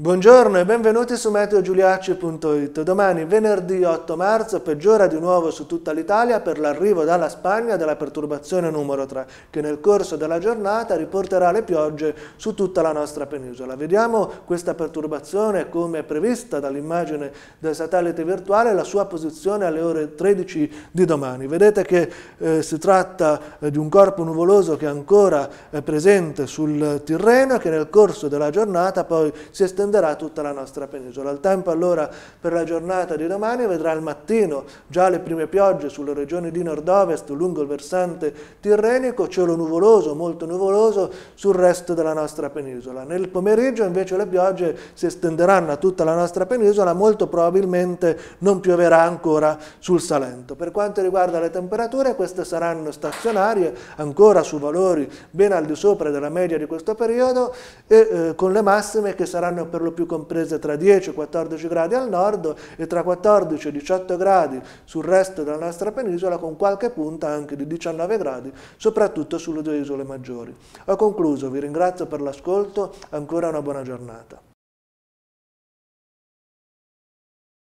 Buongiorno e benvenuti su meteogiuliacci.it. Domani, venerdì 8 marzo, peggiora di nuovo su tutta l'Italia per l'arrivo dalla Spagna della perturbazione numero 3, che nel corso della giornata riporterà le piogge su tutta la nostra penisola. Vediamo questa perturbazione come è prevista dall'immagine del satellite virtuale e la sua posizione alle ore 13 di domani. Vedete che eh, si tratta eh, di un corpo nuvoloso che ancora è eh, presente sul Tirreno e che nel corso della giornata poi si estenderà comprenderà tutta la nostra penisola. Il tempo allora per la giornata di domani vedrà al mattino già le prime piogge sulle regioni di nord-ovest lungo il versante tirrenico, cielo nuvoloso, molto nuvoloso sul resto della nostra penisola. Nel pomeriggio invece le piogge si estenderanno a tutta la nostra penisola, molto probabilmente non pioverà ancora sul Salento. Per quanto riguarda le temperature, queste saranno stazionarie, ancora su valori ben al di sopra della media di questo periodo e eh, con le massime che saranno per per lo più comprese tra 10 e 14 gradi al nord e tra 14 e 18 gradi sul resto della nostra penisola con qualche punta anche di 19 gradi, soprattutto sulle due isole maggiori. Ho concluso, vi ringrazio per l'ascolto, ancora una buona giornata.